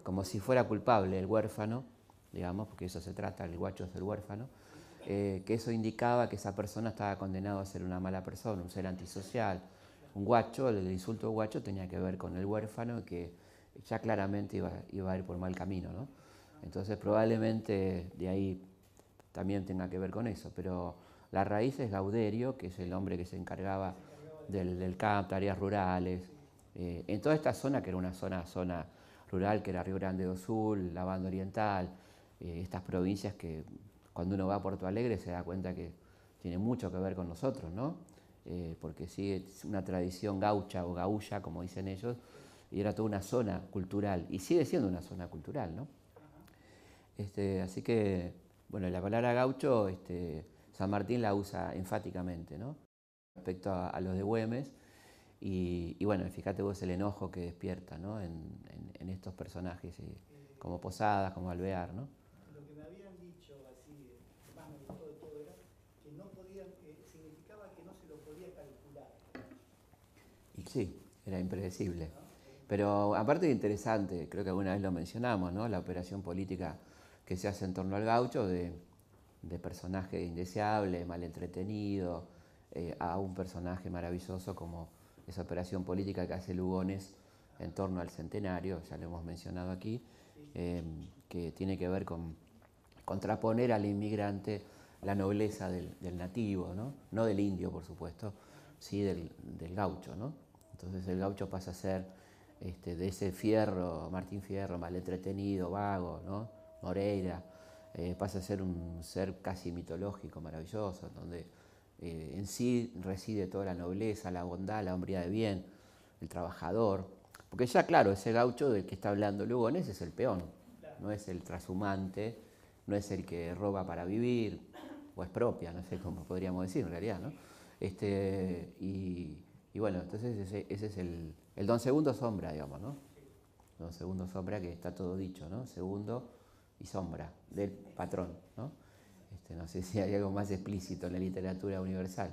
Como si fuera culpable el huérfano, digamos, porque eso se trata, el guacho es el huérfano, eh, que eso indicaba que esa persona estaba condenada a ser una mala persona, un ser antisocial. Un guacho, el insulto guacho tenía que ver con el huérfano que ya claramente iba, iba a ir por mal camino, ¿no? Entonces probablemente de ahí también tenga que ver con eso, pero la raíz es Gauderio, que es el hombre que se encargaba del, del campo, tareas rurales. Eh, en toda esta zona, que era una zona, zona rural, que era Río Grande do Sul, la banda oriental, eh, estas provincias que cuando uno va a Porto Alegre se da cuenta que tiene mucho que ver con nosotros, ¿no? Eh, porque sigue es una tradición gaucha o gaulla, como dicen ellos, y era toda una zona cultural, y sigue siendo una zona cultural, ¿no? Este, así que, bueno, la palabra gaucho este, San Martín la usa enfáticamente, ¿no? Respecto a, los de Güemes. Y, bueno, fíjate vos el enojo que despierta ¿no? en, estos personajes, eh, como Posadas, como Alvear. ¿no? Lo que me habían dicho así, más me de todo, era que no podían, significaba que no se lo podía calcular. Y sí, era impredecible. Pero aparte de interesante, creo que alguna vez lo mencionamos, ¿no? la operación política que se hace en torno al gaucho de de personaje indeseable, mal entretenido, eh, a un personaje maravilloso como esa operación política que hace Lugones en torno al centenario, ya lo hemos mencionado aquí, em, que tiene que ver con contraponer al inmigrante la nobleza del, nativo, ¿no? del indio, por supuesto, sí del, gaucho. ¿no? Entonces el gaucho pasa a ser este, de ese fierro, Martín Fierro, mal entretenido, vago, ¿no? Moreira, eh, pasa a ser un ser casi mitológico, maravilloso, donde eh, en sí reside toda la nobleza, la bondad, la hombría de bien, el trabajador. Porque ya, claro, ese gaucho del que está hablando Lugones es el peón, no es el trashumante, no es el que roba para vivir, o es propia, no sé cómo podríamos decir en realidad, este, y, bueno, entonces ese, es el, don segundo sombra, digamos, ¿no? Don segundo sombra que está todo dicho, ¿no? Segundo y sombra del patrón. ¿no? Este, no sé si hay algo más explícito en la literatura universal.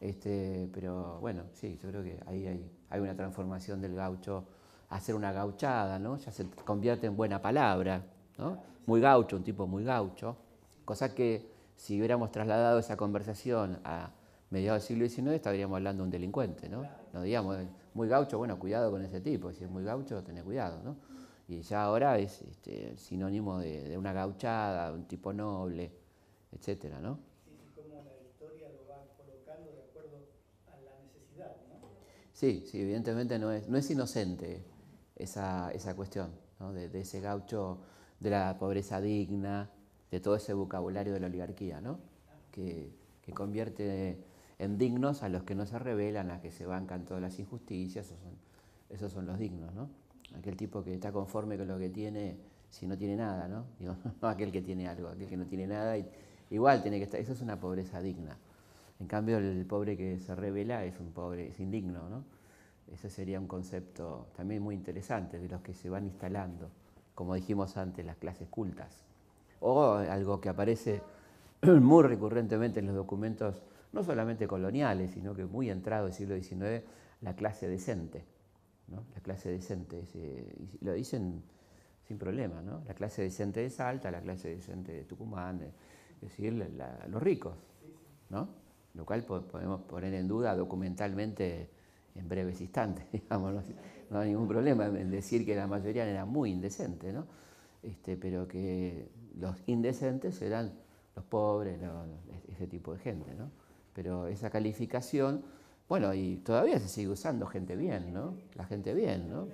Este, pero bueno, sí, yo creo que ahí hay, una transformación del gaucho, hacer una gauchada, ¿no? Ya se convierte en buena palabra, ¿no? Muy gaucho, un tipo muy gaucho. Cosa que si hubiéramos trasladado esa conversación a mediados del siglo XIX, estaríamos hablando de un delincuente, ¿no? No digamos, muy gaucho, bueno, cuidado con ese tipo, si es muy gaucho, tenés cuidado, ¿no? y ya ahora es este, sinónimo de, una gauchada, un tipo noble, etcétera, ¿no? Sí, sí, como la historia lo va colocando de acuerdo a la necesidad, ¿no? Sí, sí, evidentemente no es, no es inocente esa, esa cuestión, ¿no? de, de, ese gaucho, de la pobreza digna, de todo ese vocabulario de la oligarquía, ¿no? Que, que convierte en dignos a los que no se rebelan, a los que se bancan todas las injusticias, esos son, esos son los dignos, ¿no? aquel tipo que está conforme con lo que tiene si no tiene nada, ¿no? no aquel que tiene algo, aquel que no tiene nada, igual tiene que estar, eso es una pobreza digna. En cambio, el pobre que se revela es un pobre, es indigno, ¿no? Ese sería un concepto también muy interesante de los que se van instalando, como dijimos antes, las clases cultas. O algo que aparece muy recurrentemente en los documentos, no solamente coloniales, sino que muy entrado del siglo XIX, la clase decente. La clase decente, eh, lo dicen sin problema, ¿no? La clase decente de Salta, la clase decente de Tucumán, eh, es decir, los ricos, Lo cual podemos poner en duda documentalmente en breves instantes, no, hay ningún problema en decir que la mayoría era muy indecente, este, pero que los indecentes eran los pobres, ese tipo de gente, Pero esa calificación bueno, y todavía se sigue usando gente bien, ¿no? La gente bien, ¿no?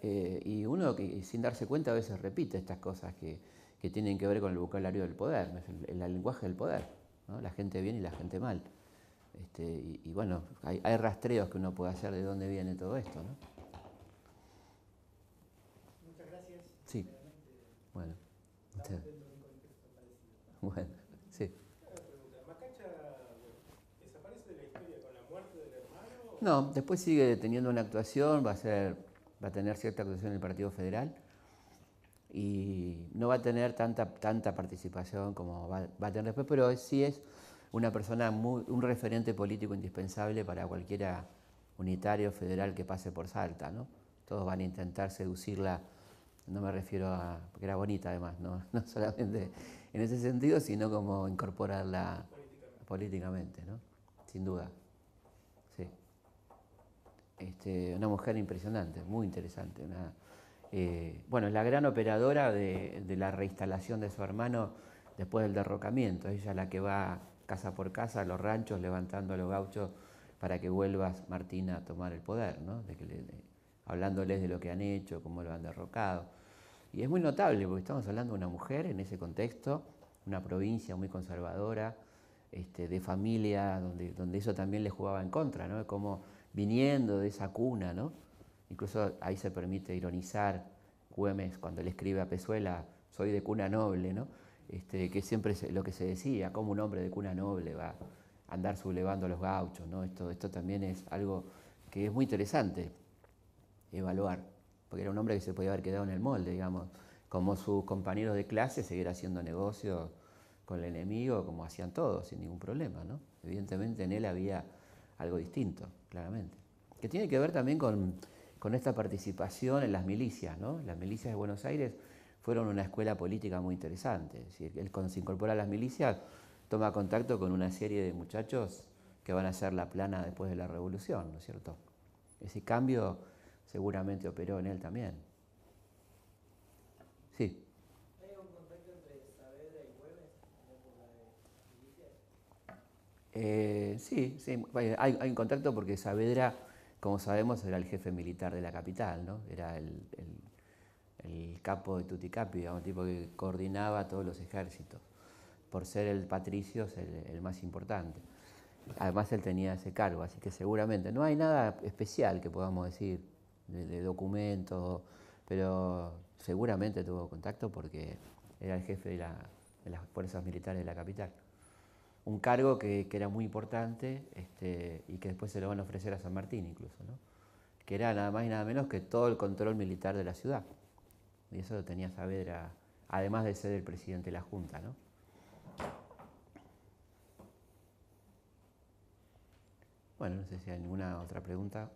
Eh, y uno que sin darse cuenta a veces repite estas cosas que, tienen que ver con el vocabulario del poder, el, lenguaje del poder, ¿no? la gente bien y la gente mal. Este, y, bueno, hay, rastreos que uno puede hacer de dónde viene todo esto. ¿no? Muchas gracias. Sí. Bueno, Bueno. No, después sigue teniendo una actuación, va a, ser, va a tener cierta actuación en el Partido Federal y no va a tener tanta, tanta participación como va, a tener después, pero sí es una persona, un referente político indispensable para cualquiera unitario federal que pase por Salta, ¿no? Todos van a intentar seducirla, no me refiero a, porque era bonita además, no, solamente en ese sentido, sino como incorporarla políticamente, políticamente ¿no? Sin duda. Este, una mujer impresionante, muy interesante. Eh, bueno, es la gran operadora de, la reinstalación de su hermano después del derrocamiento. Ella es la que va casa por casa a los ranchos levantando a los gauchos para que vuelvas, Martina a tomar el poder, de hablándoles de lo que han hecho, cómo lo han derrocado. Y es muy notable porque estamos hablando de una mujer en ese contexto, una provincia muy conservadora, este, de familia, donde, eso también le jugaba en contra, ¿no? Como viniendo de esa cuna, ¿no? Incluso ahí se permite ironizar Güemes cuando le escribe a Pezuela, soy de cuna noble, ¿no? Este, que siempre es lo que se decía, como un hombre de cuna noble va a andar sublevando a los gauchos, ¿no? Esto, esto también es algo que es muy interesante evaluar, porque era un hombre que se podía haber quedado en el molde, digamos, como sus compañeros de clase, seguir haciendo negocios con el enemigo, como hacían todos, sin ningún problema, ¿no? Evidentemente en él había algo distinto, claramente. Que tiene que ver también con, esta participación en las milicias, ¿no? Las milicias de Buenos Aires fueron una escuela política muy interesante. decir, él cuando se incorpora a las milicias toma contacto con una serie de muchachos que van a ser la plana después de la revolución, ¿no es cierto? Ese cambio seguramente operó en él también. Eh, sí, sí, hay, un contacto porque Saavedra, como sabemos, era el jefe militar de la capital, ¿no? Era el, capo de Tuticapi, un tipo que coordinaba todos los ejércitos. Por ser el patricio, es el, más importante. Además, él tenía ese cargo, así que seguramente no hay nada especial que podamos decir de, de documentos, pero seguramente tuvo contacto porque era el jefe de las fuerzas militares de la capital un cargo que, era muy importante este, y que después se lo van a ofrecer a San Martín incluso, ¿no? que era nada más y nada menos que todo el control militar de la ciudad. Y eso lo tenía Saavedra, además de ser el presidente de la Junta. ¿no? Bueno, no sé si hay alguna otra pregunta.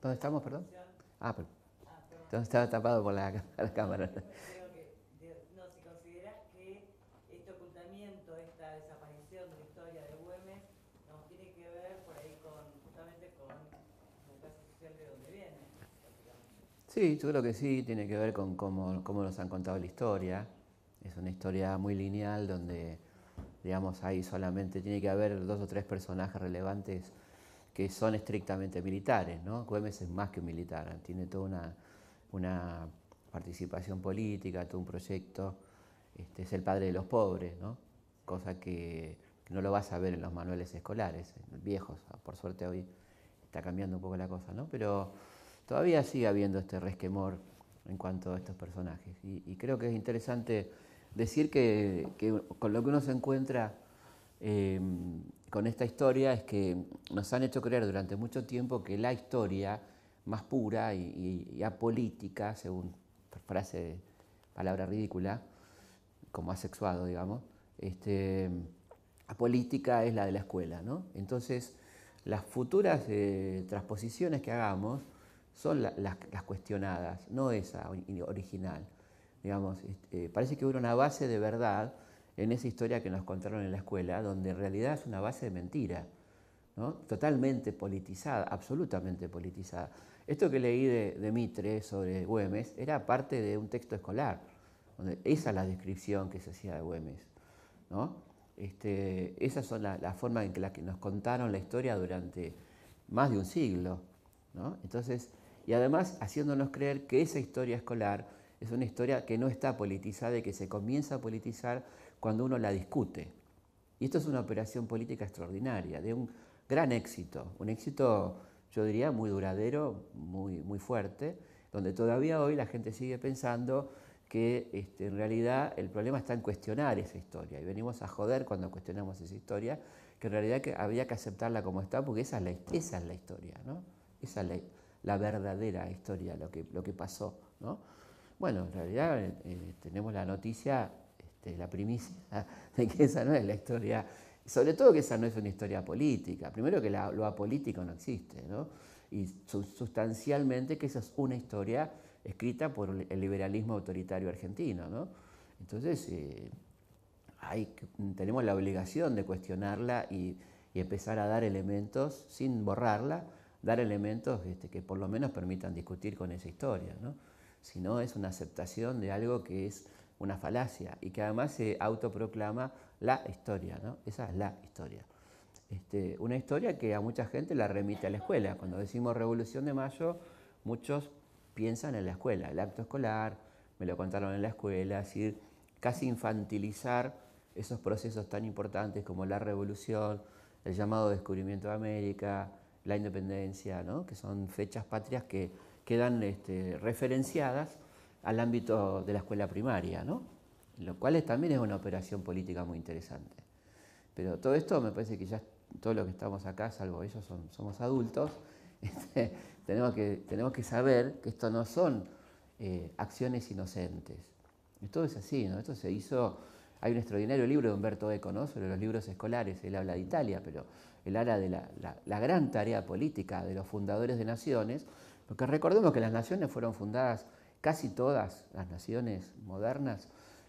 ¿Dónde estamos, perdón? Ah, perdón. Entonces estaba tapado por la, cámara. No, si consideras que este ocultamiento, esta desaparición de la historia de Güemes, no tiene que ver por ahí con, justamente con el caso de donde viene. Sí, yo creo que sí, tiene que ver con cómo, nos han contado la historia. Es una historia muy lineal donde, digamos, ahí solamente tiene que haber dos o tres personajes relevantes que son estrictamente militares, ¿no? Güemes es más que un militar, tiene toda una, una participación política, todo un proyecto, este, es el padre de los pobres, ¿no? cosa que no lo vas a ver en los manuales escolares, viejos, por suerte hoy está cambiando un poco la cosa, ¿no? pero todavía sigue habiendo este resquemor en cuanto a estos personajes. Y, creo que es interesante decir que, con lo que uno se encuentra em, con esta historia es que nos han hecho creer durante mucho tiempo que la historia más pura y, apolítica, según frase, palabra ridícula, como asexuado, digamos, este, apolítica es la de la escuela. ¿no? Entonces, las futuras eh, transposiciones que hagamos son las, cuestionadas, no esa original. Digamos, este, eh, parece que hubo una base de verdad en esa historia que nos contaron en la escuela, donde en realidad es una base de mentira, totalmente politizada, absolutamente politizada. Esto que leí de, Mitre sobre Güemes era parte de un texto escolar, donde esa es la descripción que se hacía de Güemes. ¿no? Este, esas son la forma en que, que nos contaron la historia durante más de un siglo. ¿no? Entonces, y además haciéndonos creer que esa historia escolar es una historia que no está politizada y que se comienza a politizar cuando uno la discute. Y esto es una operación política extraordinaria, de un gran éxito, un éxito yo diría, muy duradero, muy, muy fuerte, donde todavía hoy la gente sigue pensando que este, en realidad el problema está en cuestionar esa historia. Y venimos a joder cuando cuestionamos esa historia, que en realidad que había que aceptarla como está, porque esa es la, esa es la historia, ¿no? Esa es la, verdadera historia, lo que, lo que pasó, ¿no? Bueno, en realidad eh, eh, tenemos la noticia, este, la primicia, de que esa no es la historia sobre todo que esa no es una historia política. Primero que la, lo apolítico no existe, Y sustancialmente que esa es una historia escrita por el liberalismo autoritario argentino, Entonces, eh, hay, tenemos la obligación de cuestionarla y, empezar a dar elementos, sin borrarla, dar elementos este, que por lo menos permitan discutir con esa historia, ¿no? Si no, es una aceptación de algo que es una falacia y que además se autoproclama la historia, ¿no? Esa es la historia. Este, una historia que a mucha gente la remite a la escuela. Cuando decimos Revolución de Mayo, muchos piensan en la escuela, el acto escolar, me lo contaron en la escuela, es decir, casi infantilizar esos procesos tan importantes como la revolución, el llamado descubrimiento de América, la independencia, ¿no? que son fechas patrias que quedan este, referenciadas al ámbito de la escuela primaria, ¿no? lo cual también es una operación política muy interesante. Pero todo esto me parece que ya todos los que estamos acá, salvo ellos, son, somos adultos, este, tenemos, que, tenemos que saber que esto no son eh, acciones inocentes. Esto es así, ¿no? Esto se hizo... Hay un extraordinario libro de Humberto Eco sobre los libros escolares, él habla de Italia, pero él habla de la, la gran tarea política de los fundadores de naciones, porque recordemos que las naciones fueron fundadas Casi todas las naciones modernas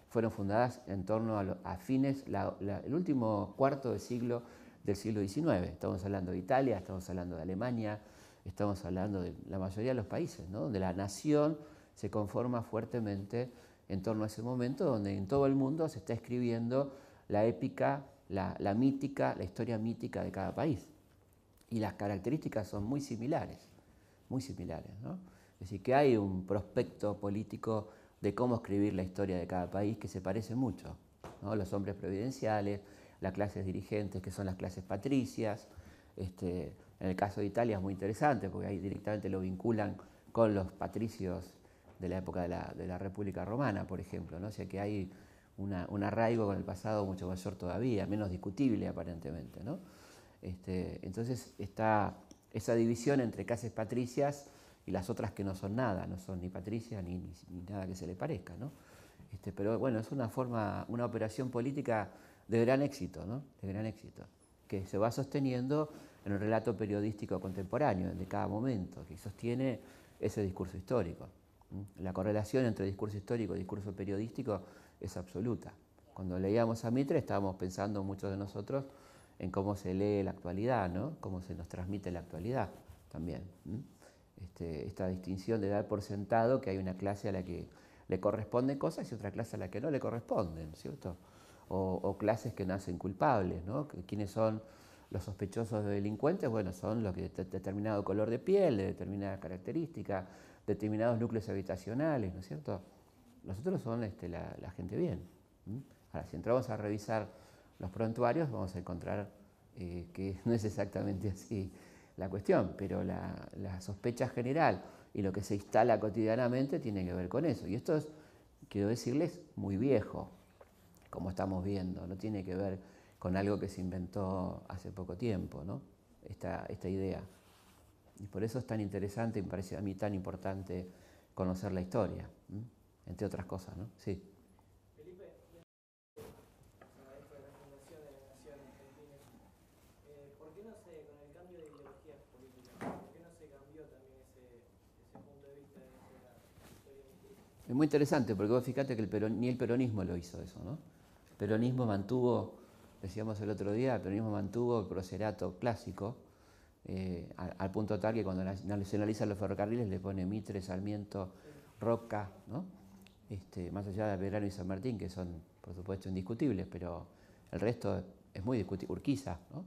fueron fundadas en torno a, fines, el último cuarto de siglo del siglo XIX. Estamos hablando de Italia, estamos hablando de Alemania, estamos hablando de la mayoría de los países, ¿no? donde la nación se conforma fuertemente en torno a ese momento, donde en todo el mundo se está escribiendo la épica, la, la mítica, la historia mítica de cada país. Y las características son muy similares, muy similares. ¿no? Es decir, que hay un prospecto político de cómo escribir la historia de cada país que se parece mucho. Los hombres providenciales, las clases dirigentes, que son las clases patricias. Este, en el caso de Italia es muy interesante porque ahí directamente lo vinculan con los patricios de la época de la, República Romana, por ejemplo. ¿no? O sea que hay un arraigo con el pasado mucho mayor todavía, menos discutible aparentemente. Este, entonces está esa división entre clases patricias y las otras que no son nada, no son ni Patricia ni, ni, nada que se le parezca. ¿no? Este, pero bueno, es una forma, una operación política de gran éxito, ¿no? de gran éxito, que se va sosteniendo en el relato periodístico contemporáneo, de cada momento, que sostiene ese discurso histórico. La correlación entre discurso histórico y discurso periodístico es absoluta. Cuando leíamos a Mitre estábamos pensando muchos de nosotros en cómo se lee la actualidad, ¿no? cómo se nos transmite la actualidad también. Este, esta distinción de dar por sentado que hay una clase a la que le corresponden cosas y otra clase a la que no le corresponden, ¿cierto? O, clases que nacen culpables, ¿no? ¿Quiénes son los sospechosos de delincuentes? Bueno, son los que de determinado color de piel, de determinada característica, determinados núcleos habitacionales, ¿no es cierto? Los otros son este, la, gente bien. Ahora, si entramos a revisar los prontuarios, vamos a encontrar eh, que no es exactamente así la cuestión, pero la, sospecha general y lo que se instala cotidianamente tiene que ver con eso. Y esto es, quiero decirles, muy viejo, como estamos viendo, no tiene que ver con algo que se inventó hace poco tiempo, ¿no? Esta, esta idea. Y por eso es tan interesante y me parece a mí tan importante conocer la historia, entre otras cosas, ¿no? Sí. Es muy interesante porque vos fíjate que ni el peronismo lo hizo eso, ¿no? El peronismo mantuvo, decíamos el otro día, el peronismo mantuvo el procerato clásico, eh, al, punto tal que cuando nacionaliza los ferrocarriles le pone Mitre, Sarmiento, Roca, ¿no? Este, más allá de Verano y San Martín, que son, por supuesto, indiscutibles, pero el resto es muy discutible, Urquiza, ¿no?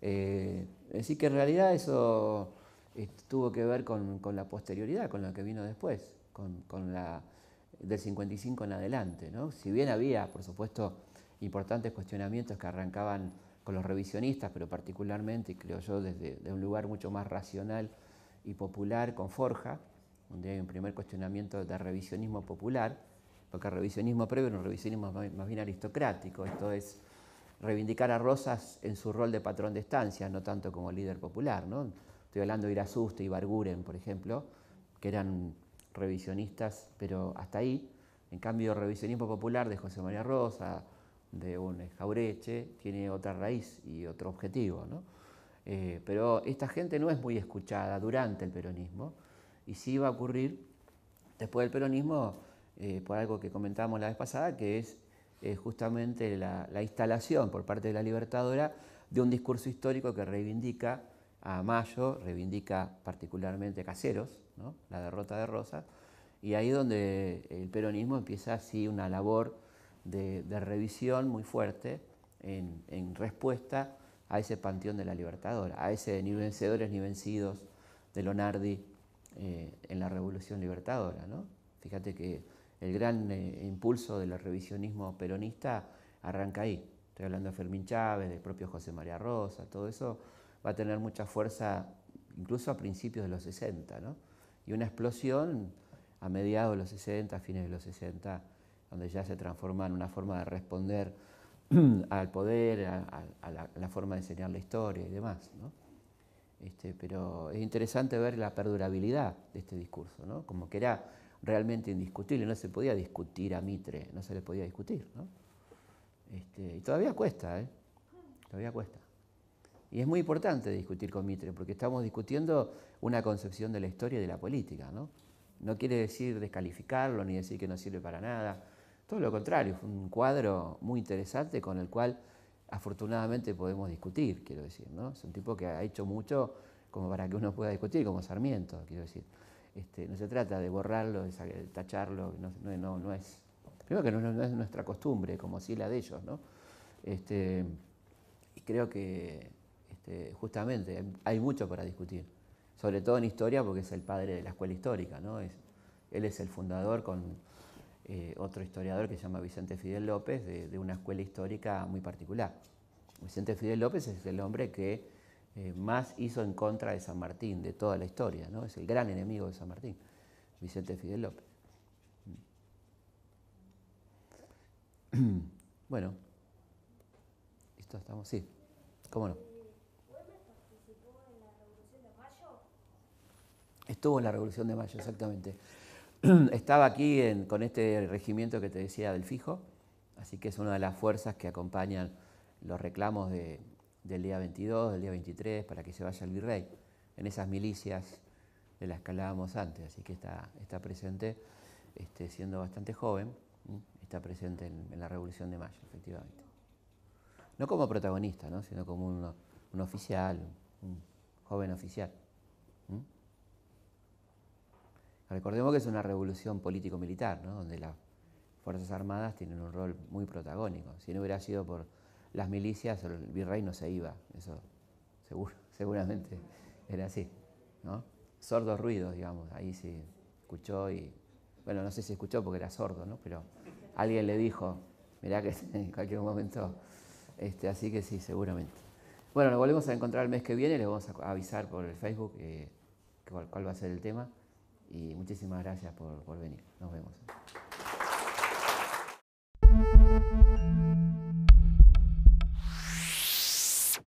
Eh, así que en realidad eso eh, tuvo que ver con, la posterioridad, con lo que vino después, con la del 55 en adelante. ¿no? Si bien había, por supuesto, importantes cuestionamientos que arrancaban con los revisionistas, pero particularmente, creo yo, desde un lugar mucho más racional y popular con Forja, donde hay un primer cuestionamiento de revisionismo popular, porque el revisionismo previo era un revisionismo más bien aristocrático, esto es reivindicar a Rosas en su rol de patrón de estancia, no tanto como líder popular. ¿no? Estoy hablando de Irasuste y Barguren, por ejemplo, que eran revisionistas, pero hasta ahí. En cambio, el revisionismo popular de José María Rosa, de un Jaureche, tiene otra raíz y otro objetivo. ¿no? Eh, pero esta gente no es muy escuchada durante el peronismo y sí va a ocurrir después del peronismo eh, por algo que comentábamos la vez pasada, que es eh, justamente la, la, instalación por parte de la Libertadora de un discurso histórico que reivindica a Mayo, reivindica particularmente a Caseros, la derrota de Rosa, y ahí donde el peronismo empieza así una labor de, revisión muy fuerte en, respuesta a ese panteón de la libertadora, a ese ni vencedores ni vencidos de Lonardi eh, en la revolución libertadora. ¿no? Fíjate que el gran eh, impulso del revisionismo peronista arranca ahí. Estoy hablando de Fermín Chávez, del propio José María Rosa, todo eso va a tener mucha fuerza incluso a principios de los 60, y una explosión a mediados de los 60, a fines de los 60, donde ya se transforma en una forma de responder al poder, a, la, forma de enseñar la historia y demás. Este, pero es interesante ver la perdurabilidad de este discurso, ¿no? como que era realmente indiscutible, no se podía discutir a Mitre, no se le podía discutir. ¿no? Este, y todavía cuesta, ¿eh? todavía cuesta. Y es muy importante discutir con Mitre, porque estamos discutiendo una concepción de la historia y de la política. ¿no? quiere decir descalificarlo ni decir que no sirve para nada. Todo lo contrario, es un cuadro muy interesante con el cual afortunadamente podemos discutir, quiero decir. ¿no? Es un tipo que ha hecho mucho como para que uno pueda discutir, como Sarmiento, quiero decir. Este, no se trata de borrarlo, de tacharlo, no, no, es. Primero que no, es nuestra costumbre, como si la de ellos, ¿no? Este, y creo que este, justamente hay mucho para discutir, sobre todo en historia porque es el padre de la escuela histórica, ¿no? él es el fundador con eh, otro historiador que se llama Vicente Fidel López de, una escuela histórica muy particular. Vicente Fidel López es el hombre que eh, más hizo en contra de San Martín de toda la historia, ¿no? Es el gran enemigo de San Martín, Vicente Fidel López. Mm. Bueno, listo, estamos, sí, cómo no. Estuvo en la Revolución de Mayo, exactamente. Estaba aquí con este regimiento que te decía del Fijo, así que es una de las fuerzas que acompañan los reclamos del día 22, del día 23, para que se vaya el virrey, en esas milicias de las que hablábamos antes, así que está, presente, este, siendo bastante joven, está presente en, la Revolución de Mayo, efectivamente. No como protagonista, sino como un oficial, un joven oficial. Recordemos que es una revolución político-militar, ¿no? donde las Fuerzas Armadas tienen un rol muy protagónico. Si no hubiera sido por las milicias, el virrey no se iba, eso seguramente era así. ¿no? Sordos ruidos, digamos, ahí se escuchó y, bueno, no sé si escuchó porque era sordo, ¿no? pero alguien le dijo, mirá que en cualquier momento, este, así que sí, seguramente. Bueno, nos volvemos a encontrar el mes que viene, les vamos a avisar por el Facebook eh, cuál va a ser el tema y muchísimas gracias por, por venir. Nos vemos.